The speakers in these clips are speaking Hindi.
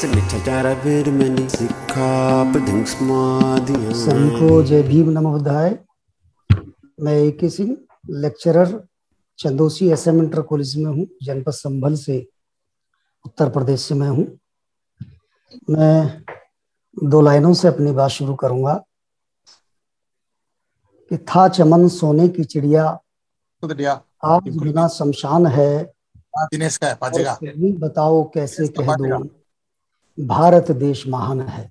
से मिठा चारा वीर भीम नमोदाय मैं A K Singh lecturer Chandausi S M inter college में हूँ जनपद संभल से उत्तर प्रदेश से मैं हूँ मैं दो लाइनों से अपनी बात शुरू करूंगा कि था चमन सोने की चिड़िया आप बिना शमशान है दिनेश का है बताओ कैसे कह दो भारत देश महान है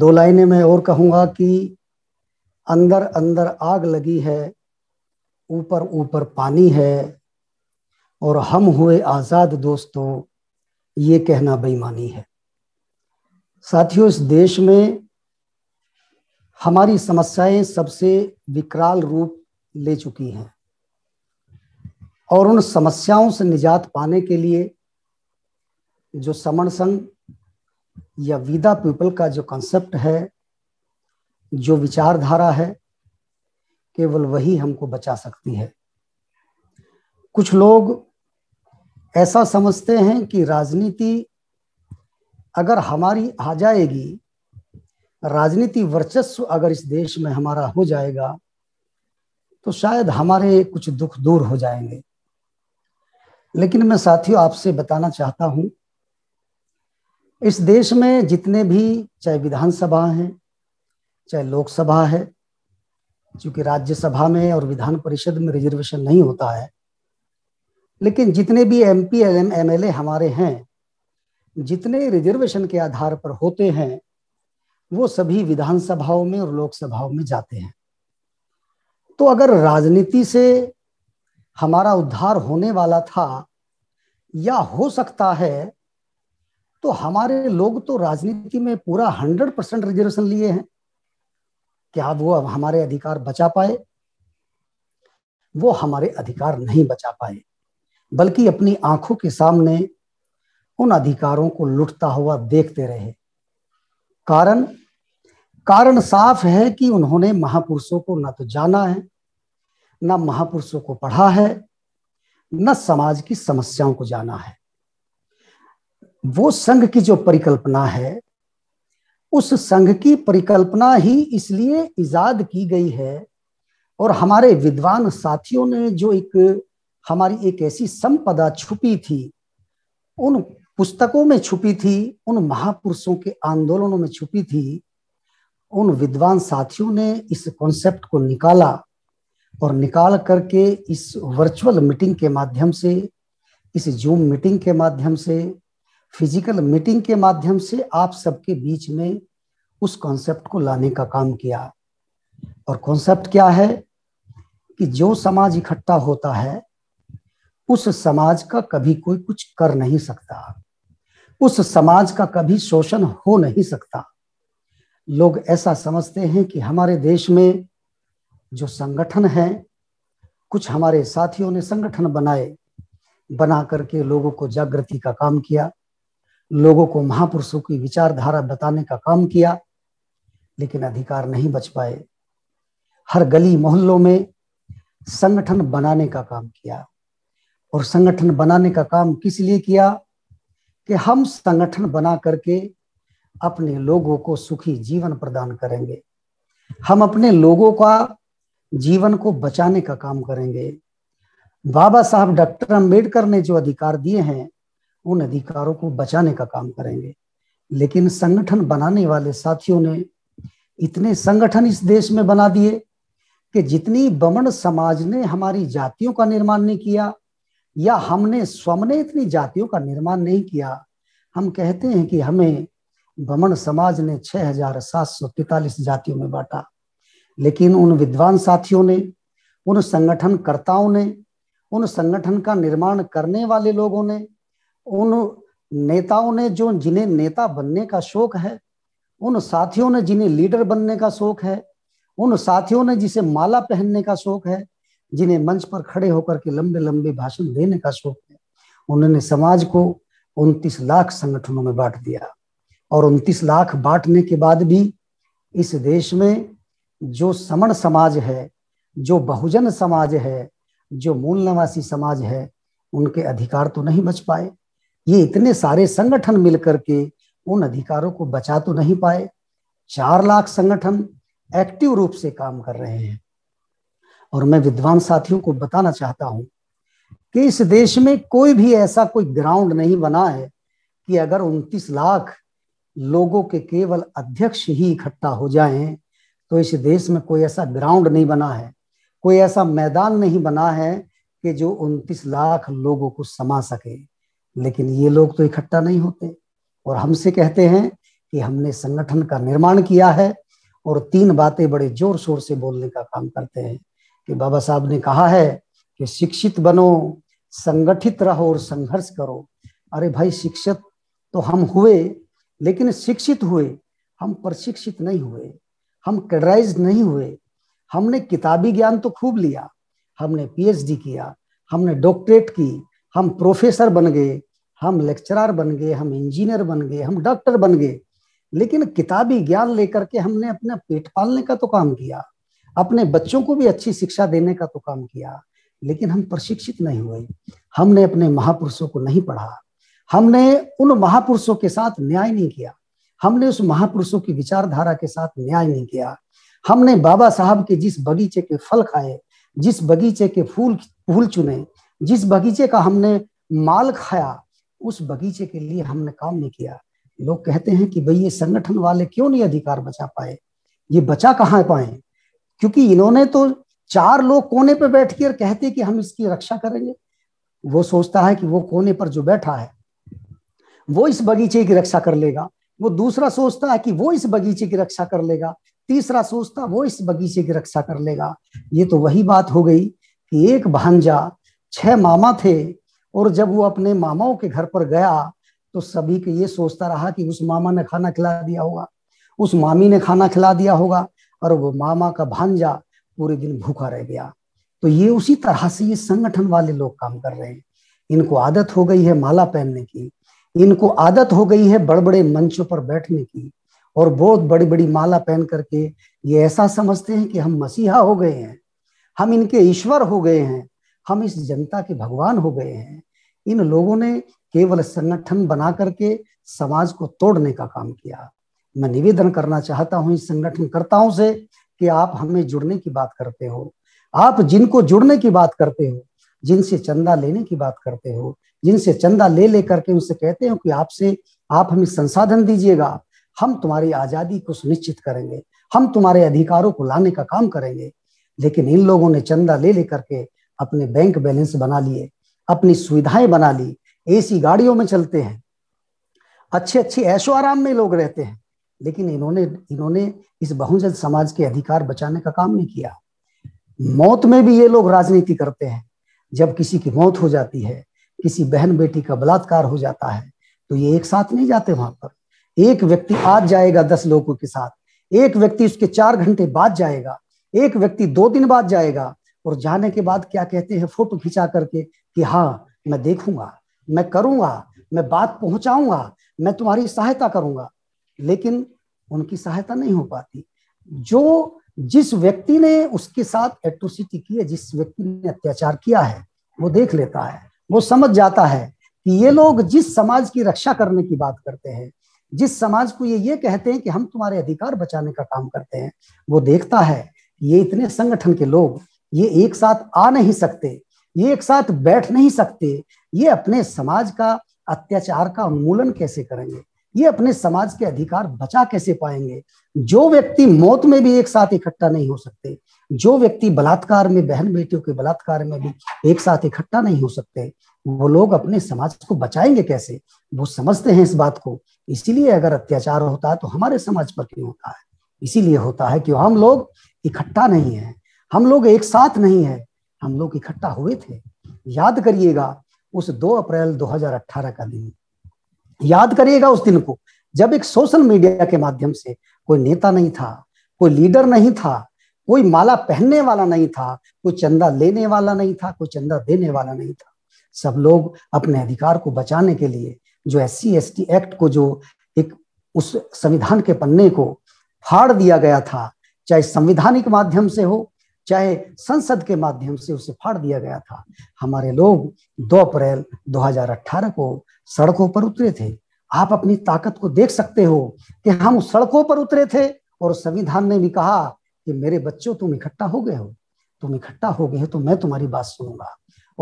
दो लाइनें मैं और कहूंगा कि अंदर अंदर आग लगी है ऊपर ऊपर पानी है और हम हुए आज़ाद दोस्तों ये कहना बेईमानी है साथियों इस देश में हमारी समस्याएं सबसे विकराल रूप ले चुकी हैं और उन समस्याओं से निजात पाने के लिए जो समण संघ या विदा पीपल का जो कॉन्सेप्ट है जो विचारधारा है केवल वही हमको बचा सकती है कुछ लोग ऐसा समझते हैं कि राजनीति अगर हमारी आ जाएगी राजनीति वर्चस्व अगर इस देश में हमारा हो जाएगा तो शायद हमारे कुछ दुख दूर हो जाएंगे लेकिन मैं साथियों आपसे बताना चाहता हूं इस देश में जितने भी चाहे विधानसभा है चाहे लोकसभा है क्योंकि राज्यसभा में और विधान परिषद में रिजर्वेशन नहीं होता है लेकिन जितने भी एम पी एल हमारे हैं जितने रिजर्वेशन के आधार पर होते हैं वो सभी विधानसभाओं में और लोकसभाओं में जाते हैं तो अगर राजनीति से हमारा उद्धार होने वाला था या हो सकता है तो हमारे लोग तो राजनीति में पूरा हंड्रेड परसेंट रिजर्वेशन लिए हैं क्या वो अब हमारे अधिकार बचा पाए वो हमारे अधिकार नहीं बचा पाए बल्कि अपनी आंखों के सामने उन अधिकारों को लुटता हुआ देखते रहे कारण कारण साफ है कि उन्होंने महापुरुषों को ना तो जाना है ना महापुरुषों को पढ़ा है न समाज की समस्याओं को जाना है वो संघ की जो परिकल्पना है उस संघ की परिकल्पना ही इसलिए ईजाद की गई है और हमारे विद्वान साथियों ने जो एक हमारी एक ऐसी संपदा छुपी थी उन पुस्तकों में छुपी थी उन महापुरुषों के आंदोलनों में छुपी थी उन विद्वान साथियों ने इस कॉन्सेप्ट को निकाला और निकाल करके इस वर्चुअल मीटिंग के माध्यम से इस जूम मीटिंग के माध्यम से फिजिकल मीटिंग के माध्यम से आप सबके बीच में उस कॉन्सेप्ट को लाने का काम किया और कॉन्सेप्ट क्या है कि जो समाज इकट्ठा होता है उस समाज का कभी कोई कुछ कर नहीं सकता उस समाज का कभी शोषण हो नहीं सकता लोग ऐसा समझते हैं कि हमारे देश में जो संगठन है कुछ हमारे साथियों ने संगठन बनाए बना करके लोगों को जागृति का काम किया लोगों को महापुरुषों की विचारधारा बताने का काम किया लेकिन अधिकार नहीं बच पाए हर गली मोहल्लों में संगठन बनाने का काम किया और संगठन बनाने का काम किस लिए किया कि हम संगठन बना करके अपने लोगों को सुखी जीवन प्रदान करेंगे हम अपने लोगों का जीवन को बचाने का काम करेंगे बाबा साहब डॉक्टर अंबेडकर ने जो अधिकार दिए हैं उन अधिकारों को बचाने का काम करेंगे लेकिन संगठन बनाने वाले साथियों ने इतने संगठन इस देश में बना दिए कि जितनी बमन समाज ने हमारी जातियों का निर्माण नहीं किया या हमने स्वम ने इतनी जातियों का निर्माण नहीं किया हम कहते हैं कि हमें बमन समाज ने 6,743 जातियों में बांटा लेकिन उन विद्वान साथियों ने उन संगठनकर्ताओं ने उन संगठन का निर्माण करने वाले लोगों ने उन नेताओं ने जो जिन्हें नेता बनने का शौक है उन साथियों ने जिन्हें लीडर बनने का शौक है उन साथियों ने जिसे माला पहनने का शौक है जिन्हें मंच पर खड़े होकर के लंबे लंबे भाषण देने का शौक है उन्होंने समाज को उनतीस लाख संगठनों में बांट दिया और उनतीस लाख बांटने के बाद भी इस देश में जो समण समाज है जो बहुजन समाज है जो मूल निवासी समाज है उनके अधिकार तो नहीं बच पाए ये इतने सारे संगठन मिलकर के उन अधिकारों को बचा तो नहीं पाए चार लाख संगठन एक्टिव रूप से काम कर रहे हैं और मैं विद्वान साथियों को बताना चाहता हूं कि इस देश में कोई भी ऐसा कोई ग्राउंड नहीं बना है कि अगर उनतीस लाख लोगों के केवल अध्यक्ष ही इकट्ठा हो जाएं तो इस देश में कोई ऐसा ग्राउंड नहीं बना है कोई ऐसा मैदान नहीं बना है कि जो उनतीस लाख लोगों को समा सके लेकिन ये लोग तो इकट्ठा नहीं होते और हमसे कहते हैं कि हमने संगठन का निर्माण किया है और तीन बातें बड़े जोर शोर से बोलने का काम करते हैं कि बाबा साहब ने कहा है कि शिक्षित बनो संगठित रहो और संघर्ष करो अरे भाई शिक्षित तो हम हुए लेकिन शिक्षित हुए हम प्रशिक्षित नहीं हुए हम कैडराइज नहीं हुए हमने किताबी ज्ञान तो खूब लिया हमने पीएचडी किया हमने डॉक्टरेट की हम प्रोफेसर बन गए हम लेक्चरर बन गए हम इंजीनियर बन गए हम डॉक्टर बन गए लेकिन किताबी ज्ञान लेकर के हमने अपना पेट पालने का तो काम किया अपने बच्चों को भी अच्छी शिक्षा देने का तो काम किया लेकिन हम प्रशिक्षित नहीं हुए हमने अपने महापुरुषों को नहीं पढ़ा हमने उन महापुरुषों के साथ न्याय नहीं किया हमने उस महापुरुषों की विचारधारा के साथ न्याय नहीं किया हमने बाबा साहब के जिस बगीचे के फल खाए जिस बगीचे के फूल फूल चुने जिस बगीचे का हमने माल खाया उस बगीचे के लिए हमने काम नहीं किया लोग कहते हैं कि भाई ये संगठन वाले क्यों नहीं अधिकार बचा पाए ये बचा कहाँ पाए क्योंकि इन्होंने तो चार लोग कोने पर बैठ के कहते कि हम इसकी रक्षा करेंगे वो सोचता है कि वो कोने पर जो बैठा है वो इस बगीचे की रक्षा कर लेगा वो दूसरा सोचता है कि वो इस बगीचे की रक्षा कर लेगा तीसरा सोचता वो इस बगीचे की रक्षा कर लेगा ये तो वही बात हो गई कि एक भांजा छह मामा थे और जब वो अपने मामाओं के घर पर गया तो सभी के ये सोचता रहा कि उस मामा ने खाना खिला दिया होगा उस मामी ने खाना खिला दिया होगा और वो मामा का भांजा पूरे दिन भूखा रह गया तो ये उसी तरह से ये संगठन वाले लोग काम कर रहे हैं इनको आदत हो गई है माला पहनने की इनको आदत हो गई है बड़े बड़े मंचों पर बैठने की और बहुत बड़ी बड़ी माला पहन करके ये ऐसा समझते हैं कि हम मसीहा हो गए हैं हम इनके ईश्वर हो गए हैं हम इस जनता के भगवान हो गए हैं इन लोगों ने केवल संगठन बना करके समाज को तोड़ने का काम किया मैं निवेदन करना चाहता हूं इस संगठनकर्ताओं से कि आप हमें जुड़ने की बात करते हो आप जिनको जुड़ने की बात करते हो जिनसे चंदा लेने की बात करते हो जिनसे चंदा ले लेकर के उनसे कहते हो कि आपसे आप हमें संसाधन दीजिएगा हम तुम्हारी आजादी को सुनिश्चित करेंगे हम तुम्हारे अधिकारों को लाने का काम करेंगे लेकिन इन लोगों ने चंदा ले लेकर के अपने बैंक बैलेंस बना लिए अपनी सुविधाएं बना ली एसी गाड़ियों में चलते हैं अच्छे अच्छे ऐशो आराम में लोग रहते हैं लेकिन इन्होंने इन्होंने इस बहुजन समाज के अधिकार बचाने का काम नहीं किया मौत में भी ये लोग राजनीति करते हैं जब किसी की मौत हो जाती है किसी बहन बेटी का बलात्कार हो जाता है तो ये एक साथ नहीं जाते वहां पर एक व्यक्ति आज जाएगा दस लोगों के साथ एक व्यक्ति उसके चार घंटे बाद जाएगा एक व्यक्ति दो दिन बाद जाएगा और जाने के बाद क्या कहते हैं फोटो खिंचा करके कि हाँ मैं देखूंगा मैं करूंगा मैं बात पहुंचाऊंगा मैं तुम्हारी सहायता करूंगा लेकिन उनकी सहायता नहीं हो पाती जो जिस व्यक्ति ने उसके साथ एट्रोसिटी की है जिस व्यक्ति ने अत्याचार किया है वो देख लेता है वो समझ जाता है कि ये लोग जिस समाज की रक्षा करने की बात करते हैं जिस समाज को ये ये कहते हैं कि हम तुम्हारे अधिकार बचाने का काम करते हैं वो देखता है ये इतने संगठन के लोग ये एक साथ आ नहीं सकते ये एक साथ बैठ नहीं सकते ये अपने समाज का अत्याचार का उन्मूलन कैसे करेंगे ये अपने समाज के अधिकार बचा कैसे पाएंगे जो व्यक्ति मौत में भी एक साथ इकट्ठा नहीं हो सकते जो व्यक्ति बलात्कार में बहन बेटियों के बलात्कार में भी एक साथ इकट्ठा नहीं हो सकते वो लोग अपने समाज को बचाएंगे कैसे वो समझते हैं इस बात को इसीलिए अगर अत्याचार होता है तो हमारे समाज पर क्यों होता है इसीलिए होता है कि हम लोग इकट्ठा नहीं है हम लोग एक साथ नहीं है हम लोग इकट्ठा हुए थे याद करिएगा उस 2 अप्रैल 2018 का दिन याद करिएगा उस दिन को जब एक सोशल मीडिया के माध्यम से कोई नेता नहीं था कोई लीडर नहीं था कोई माला पहनने वाला नहीं था कोई चंदा लेने वाला नहीं था कोई चंदा देने वाला नहीं था सब लोग अपने अधिकार को बचाने के लिए जो एस सी एक्ट को जो एक उस संविधान के पन्ने को फाड़ दिया गया था चाहे संविधानिक माध्यम से हो चाहे संसद के माध्यम से उसे फाड़ दिया गया था हमारे लोग 2 अप्रैल 2018 को सड़कों पर उतरे थे आप अपनी ताकत को देख सकते हो कि हम सड़कों पर उतरे थे और संविधान ने भी कहा कि मेरे बच्चों तुम इकट्ठा हो गए हो तुम इकट्ठा हो गए हो तो मैं तुम्हारी बात सुनूंगा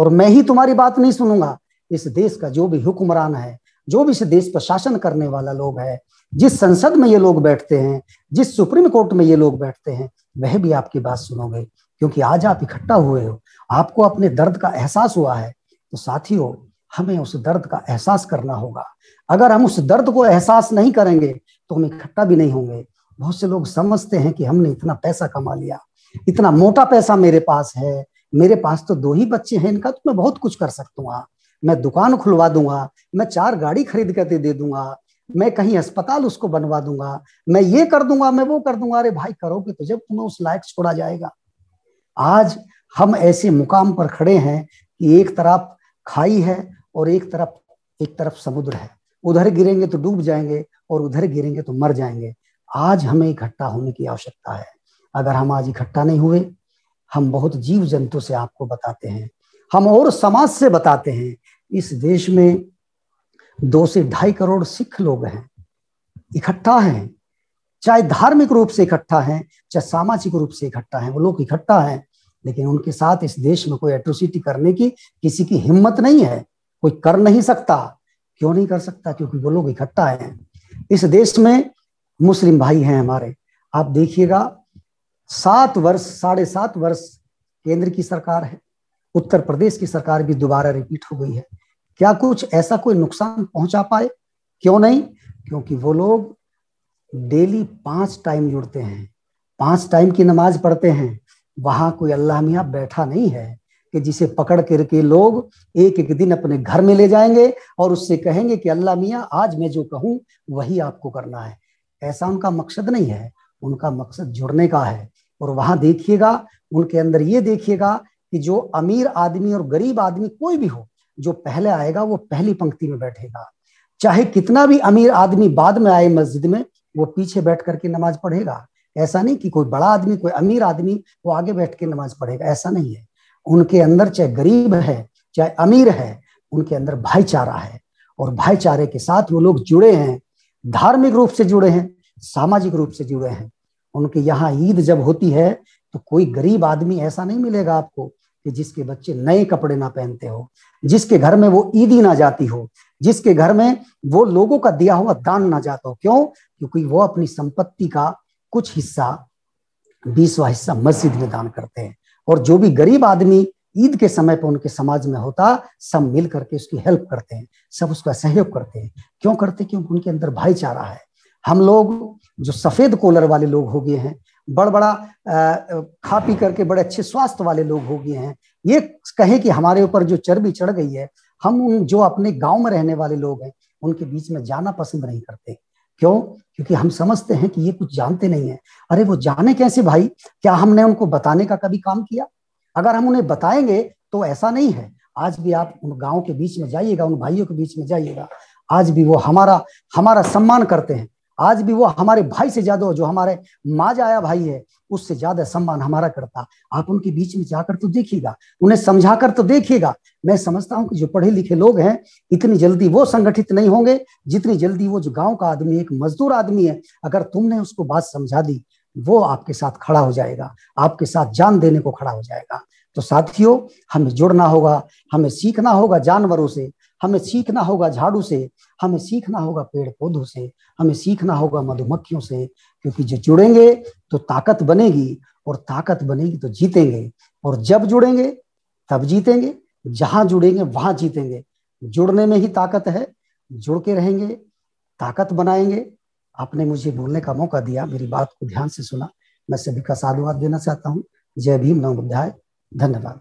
और मैं ही तुम्हारी बात नहीं सुनूंगा इस देश का जो भी हुक्मरान है जो भी इस देश पर शासन करने वाला लोग है जिस संसद में ये लोग बैठते हैं जिस सुप्रीम कोर्ट में ये लोग बैठते हैं वह भी आपकी बात सुनोगे क्योंकि आज आप इकट्ठा हुए हो आपको अपने दर्द का एहसास हुआ है तो साथियों हमें उस दर्द का एहसास करना होगा अगर हम उस दर्द को एहसास नहीं करेंगे तो हम इकट्ठा भी नहीं होंगे बहुत से लोग समझते हैं कि हमने इतना पैसा कमा लिया इतना मोटा पैसा मेरे पास है मेरे पास तो दो ही बच्चे हैं इनका तो मैं बहुत कुछ कर सकता हूँ मैं दुकान खुलवा दूंगा मैं चार गाड़ी खरीद कर दे दूंगा मैं कहीं अस्पताल उसको बनवा दूंगा मैं ये कर दूंगा मैं वो कर दूंगा अरे भाई करोगे तो जब तुम्हें उस लायक छोड़ा जाएगा आज हम ऐसे मुकाम पर खड़े हैं कि एक तरफ खाई है और एक तरफ एक तरफ समुद्र है उधर गिरेंगे तो डूब जाएंगे और उधर गिरेंगे तो मर जाएंगे आज हमें इकट्ठा होने की आवश्यकता है अगर हम आज इकट्ठा नहीं हुए हम बहुत जीव जंतु से आपको बताते हैं हम और समाज से बताते हैं इस देश में दो से ढाई करोड़ सिख लोग हैं इकट्ठा हैं चाहे धार्मिक रूप से इकट्ठा हैं चाहे सामाजिक रूप से इकट्ठा हैं वो लोग इकट्ठा हैं लेकिन उनके साथ इस देश में कोई एट्रोसिटी करने की किसी की हिम्मत नहीं है कोई कर नहीं सकता क्यों नहीं कर सकता क्योंकि वो लोग इकट्ठा हैं इस देश में मुस्लिम भाई हैं हमारे आप देखिएगा सात वर्ष साढ़े सात वर्ष केंद्र की सरकार है उत्तर प्रदेश की सरकार भी दोबारा रिपीट हो गई है क्या कुछ ऐसा कोई नुकसान पहुंचा पाए क्यों नहीं क्योंकि वो लोग डेली पांच टाइम जुड़ते हैं पांच टाइम की नमाज पढ़ते हैं वहां कोई अल्लाह मियाँ बैठा नहीं है कि जिसे पकड़ करके लोग एक एक दिन अपने घर में ले जाएंगे और उससे कहेंगे कि अल्लाह मियाँ आज मैं जो कहूँ वही आपको करना है ऐसा उनका मकसद नहीं है उनका मकसद जुड़ने का है और वहां देखिएगा उनके अंदर ये देखिएगा कि जो अमीर आदमी और गरीब आदमी कोई भी हो जो पहले आएगा वो पहली पंक्ति में बैठेगा चाहे कितना भी अमीर आदमी बाद में आए मस्जिद में वो पीछे बैठ करके नमाज पढ़ेगा ऐसा नहीं कि कोई बड़ा आदमी कोई अमीर आदमी वो आगे बैठ के नमाज पढ़ेगा ऐसा नहीं है उनके अंदर चाहे गरीब है चाहे अमीर है उनके अंदर भाईचारा है और भाईचारे के साथ वो लोग जुड़े हैं धार्मिक रूप से जुड़े हैं सामाजिक रूप से जुड़े हैं उनके यहाँ ईद जब होती है तो कोई गरीब आदमी ऐसा नहीं मिलेगा आपको कि जिसके बच्चे नए कपड़े ना पहनते हो जिसके घर में वो ईदी ना जाती हो जिसके घर में वो लोगों का दिया हुआ दान ना जाता हो क्यों क्योंकि वो अपनी संपत्ति का कुछ हिस्सा बीसवा हिस्सा मस्जिद में दान करते हैं और जो भी गरीब आदमी ईद के समय पर उनके समाज में होता सब मिल करके उसकी हेल्प करते हैं सब उसका सहयोग करते हैं क्यों करते क्योंकि उनके अंदर भाईचारा है हम लोग जो सफेद कोलर वाले लोग हो गए हैं बड़ बड़ा खा पी करके बड़े अच्छे स्वास्थ्य वाले लोग हो गए हैं ये कहें कि हमारे ऊपर जो चर्बी चढ़ गई है हम उन जो अपने गांव में रहने वाले लोग हैं उनके बीच में जाना पसंद नहीं करते क्यों क्योंकि हम समझते हैं कि ये कुछ जानते नहीं है अरे वो जाने कैसे भाई क्या हमने उनको बताने का कभी काम किया अगर हम उन्हें बताएंगे तो ऐसा नहीं है आज भी आप उन गांव के बीच में जाइएगा उन भाइयों के बीच में जाइएगा आज भी वो हमारा हमारा सम्मान करते हैं आज भी वो हमारे भाई से ज्यादा जो हमारे माँ जाया भाई है उससे ज्यादा सम्मान हमारा करता आप उनके बीच में जाकर तो देखिएगा उन्हें समझाकर तो देखिएगा मैं समझता हूँ कि जो पढ़े लिखे लोग हैं इतनी जल्दी वो संगठित नहीं होंगे जितनी जल्दी वो जो गाँव का आदमी एक मजदूर आदमी है अगर तुमने उसको बात समझा दी वो आपके साथ खड़ा हो जाएगा आपके साथ जान देने को खड़ा हो जाएगा तो साथियों हमें जुड़ना होगा हमें सीखना होगा जानवरों से हमें सीखना होगा झाड़ू से हमें सीखना होगा पेड़ पौधों से हमें सीखना होगा मधुमक्खियों से क्योंकि जो जुड़ेंगे तो ताकत बनेगी और ताकत बनेगी तो जीतेंगे और जब जुड़ेंगे तब जीतेंगे जहां जुड़ेंगे वहां जीतेंगे जुड़ने में ही ताकत है जुड़ के रहेंगे ताकत बनाएंगे आपने मुझे बोलने का मौका दिया मेरी बात को ध्यान से सुना मैं सभी का साधुवाद देना चाहता हूँ जय भीम नव धन्यवाद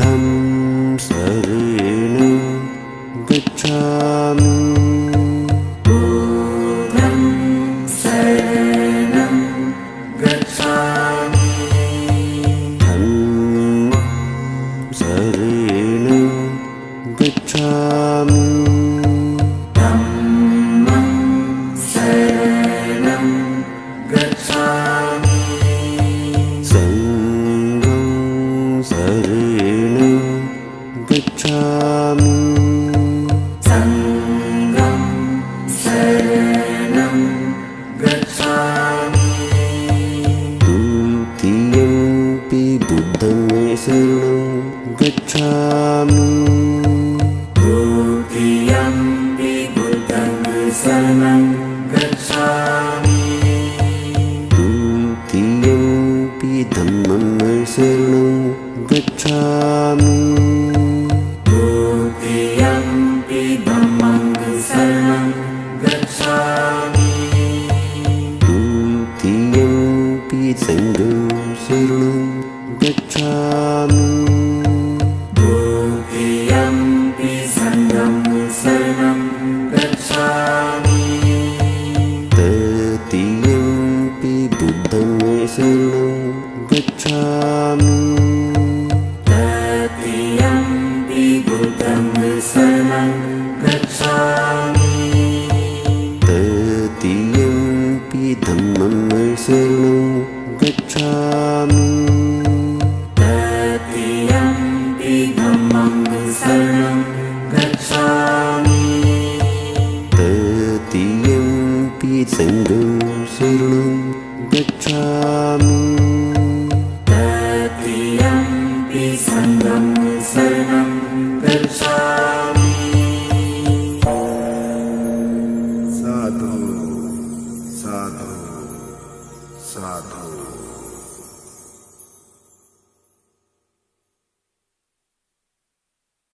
and